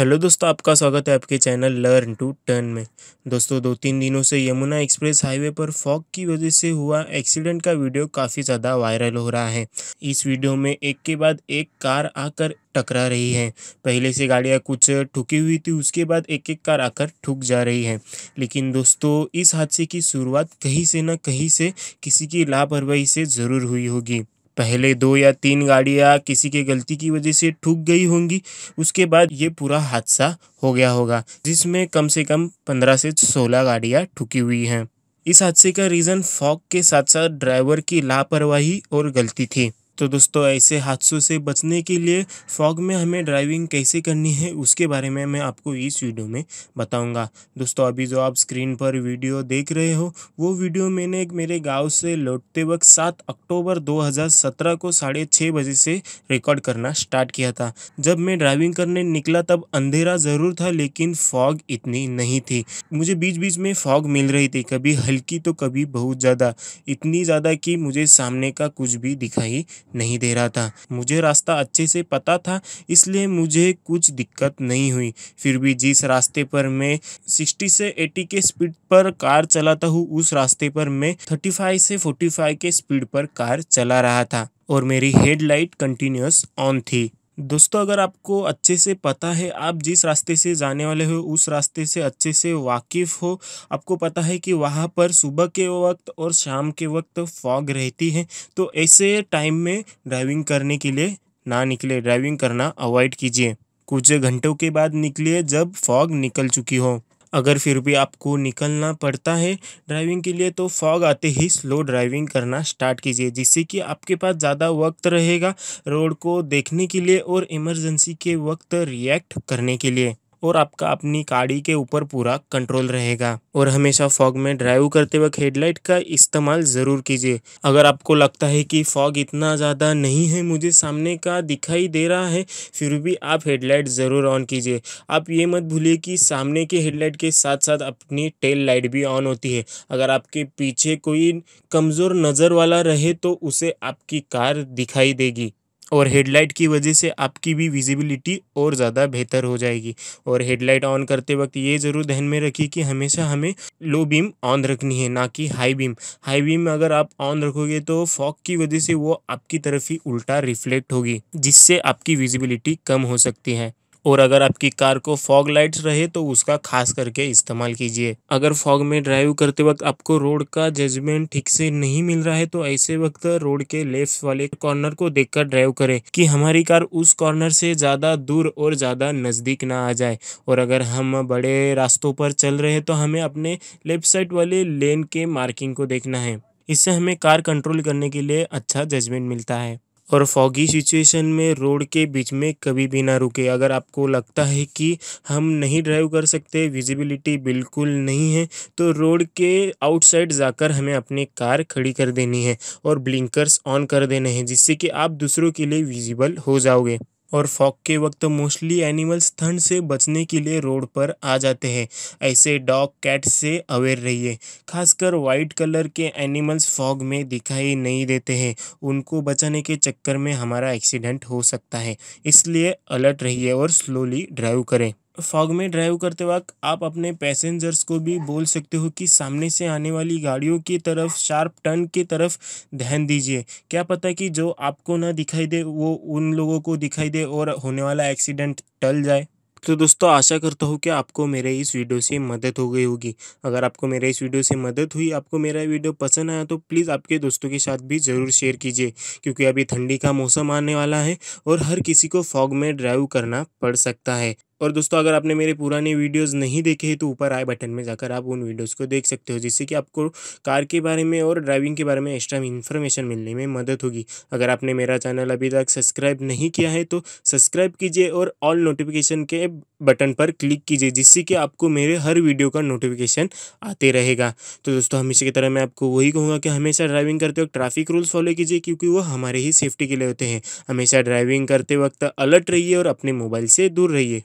hello दोस्तों आपका स्वागत है आपके चैनल लर्न टू टर्न में दोस्तों दो तीन दिनों से यमुना एक्सप्रेस हाईवे पर फॉग की वजह से हुआ एक्सीडेंट का वीडियो काफ़ी ज़्यादा वायरल हो रहा है इस वीडियो में एक के बाद एक कार आकर टकरा रही है पहले से गाड़ियाँ कुछ ठुकी हुई थी उसके बाद एक एक कार आकर ठुक जा रही है लेकिन दोस्तों इस हादसे की शुरुआत कहीं से ना कहीं से किसी की लापरवाही से ज़रूर हुई होगी पहले दो या तीन गाड़ियाँ किसी के गलती की वजह से ठुक गई होंगी उसके बाद ये पूरा हादसा हो गया होगा जिसमें कम से कम पंद्रह से सोलह गाड़ियाँ ठुकी हुई हैं इस हादसे का रीज़न फॉग के साथ साथ ड्राइवर की लापरवाही और गलती थी तो दोस्तों ऐसे हादसों से बचने के लिए फॉग में हमें ड्राइविंग कैसे करनी है उसके बारे में मैं आपको इस वीडियो में बताऊंगा दोस्तों अभी जो आप स्क्रीन पर वीडियो देख रहे हो वो वीडियो मैंने एक मेरे गाँव से लौटते वक्त सात अक्टूबर 2017 को साढ़े छः बजे से रिकॉर्ड करना स्टार्ट किया था जब मैं ड्राइविंग करने निकला तब अंधेरा ज़रूर था लेकिन फॉग इतनी नहीं थी मुझे बीच बीच में फॉग मिल रही थी कभी हल्की तो कभी बहुत ज़्यादा इतनी ज़्यादा कि मुझे सामने का कुछ भी दिखाई नहीं दे रहा था मुझे रास्ता अच्छे से पता था इसलिए मुझे कुछ दिक्कत नहीं हुई फिर भी जिस रास्ते पर मैं सिक्सटी से 80 के स्पीड पर कार चलाता हूँ उस रास्ते पर मैं थर्टी फाइव से फोर्टी फाइव के स्पीड पर कार चला रहा था और मेरी हेडलाइट कंटिन्यूस ऑन थी दोस्तों अगर आपको अच्छे से पता है आप जिस रास्ते से जाने वाले हो उस रास्ते से अच्छे से वाकिफ़ हो आपको पता है कि वहाँ पर सुबह के वक्त और शाम के वक्त फॉग रहती है तो ऐसे टाइम में ड्राइविंग करने के लिए ना निकले ड्राइविंग करना अवॉइड कीजिए कुछ घंटों के बाद निकलिए जब फॉग निकल चुकी हो अगर फिर भी आपको निकलना पड़ता है ड्राइविंग के लिए तो फॉग आते ही स्लो ड्राइविंग करना स्टार्ट कीजिए जिससे कि आपके पास ज़्यादा वक्त रहेगा रोड को देखने के लिए और इमरजेंसी के वक्त रिएक्ट करने के लिए और आपका अपनी गाड़ी के ऊपर पूरा कंट्रोल रहेगा और हमेशा फॉग में ड्राइव करते वक्त हेडलाइट का इस्तेमाल ज़रूर कीजिए अगर आपको लगता है कि फॉग इतना ज़्यादा नहीं है मुझे सामने का दिखाई दे रहा है फिर भी आप हेडलाइट ज़रूर ऑन कीजिए आप ये मत भूलिए कि सामने के हेडलाइट के साथ साथ अपनी टेल लाइट भी ऑन होती है अगर आपके पीछे कोई कमज़ोर नज़र वाला रहे तो उसे आपकी कार दिखाई देगी और हेडलाइट की वजह से आपकी भी विजिबिलिटी और ज़्यादा बेहतर हो जाएगी और हेडलाइट ऑन करते वक्त ये ज़रूर ध्यान में रखिए कि हमेशा हमें लो बीम ऑन रखनी है ना कि हाई बीम हाई बीम अगर आप ऑन रखोगे तो फॉक की वजह से वो आपकी तरफ ही उल्टा रिफ्लेक्ट होगी जिससे आपकी विजिबिलिटी कम हो सकती है और अगर आपकी कार को फॉग लाइट्स रहे तो उसका खास करके इस्तेमाल कीजिए अगर फॉग में ड्राइव करते वक्त आपको रोड का जजमेंट ठीक से नहीं मिल रहा है तो ऐसे वक्त रोड के लेफ्ट वाले कॉर्नर को देख ड्राइव करें कि हमारी कार उस कॉर्नर से ज़्यादा दूर और ज़्यादा नज़दीक ना आ जाए और अगर हम बड़े रास्तों पर चल रहे हैं तो हमें अपने लेफ्ट साइड वाले लेन के मार्किंग को देखना है इससे हमें कार कंट्रोल करने के लिए अच्छा जजमेंट मिलता है और फॉगी सिचुएशन में रोड के बीच में कभी भी ना रुके अगर आपको लगता है कि हम नहीं ड्राइव कर सकते विजिबिलिटी बिल्कुल नहीं है तो रोड के आउटसाइड जाकर हमें अपनी कार खड़ी कर देनी है और ब्लिंकर्स ऑन कर देने हैं जिससे कि आप दूसरों के लिए विजिबल हो जाओगे और फॉग के वक्त मोस्टली एनिमल्स ठंड से बचने के लिए रोड पर आ जाते हैं ऐसे डॉग कैट से अवेयर रहिए खासकर वाइट कलर के एनिमल्स फॉग में दिखाई नहीं देते हैं उनको बचाने के चक्कर में हमारा एक्सीडेंट हो सकता है इसलिए अलर्ट रहिए और स्लोली ड्राइव करें फॉग में ड्राइव करते वक्त आप अपने पैसेंजर्स को भी बोल सकते हो कि सामने से आने वाली गाड़ियों की तरफ शार्प टर्न की तरफ ध्यान दीजिए क्या पता कि जो आपको ना दिखाई दे वो उन लोगों को दिखाई दे और होने वाला एक्सीडेंट टल जाए तो दोस्तों आशा करता हूँ कि आपको मेरे इस वीडियो से मदद हो गई होगी अगर आपको मेरे इस वीडियो से मदद हुई आपको मेरा वीडियो पसंद आया तो प्लीज़ आपके दोस्तों के साथ भी ज़रूर शेयर कीजिए क्योंकि अभी ठंडी का मौसम आने वाला है और हर किसी को फॉग में ड्राइव करना पड़ सकता है और दोस्तों अगर आपने मेरे पुराने वीडियोस नहीं देखे हैं तो ऊपर आए बटन में जाकर आप उन वीडियोस को देख सकते हो जिससे कि आपको कार के बारे में और ड्राइविंग के बारे में एक्स्ट्रा इन्फॉर्मेशन मिलने में मदद होगी अगर आपने मेरा चैनल अभी तक सब्सक्राइब नहीं किया है तो सब्सक्राइब कीजिए और ऑल नोटिफिकेशन के बटन पर क्लिक कीजिए जिससे कि आपको मेरे हर वीडियो का नोटिफिकेशन आते रहेगा तो दोस्तों हमेशा की तरह मैं आपको वही कहूँगा कि हमेशा ड्राइविंग करते वक्त ट्रैफिक रूल्स फॉलो कीजिए क्योंकि वो हमारे ही सेफ्टी के लिए होते हैं हमेशा ड्राइविंग करते वक्त अलर्ट रहिए और अपने मोबाइल से दूर रहिए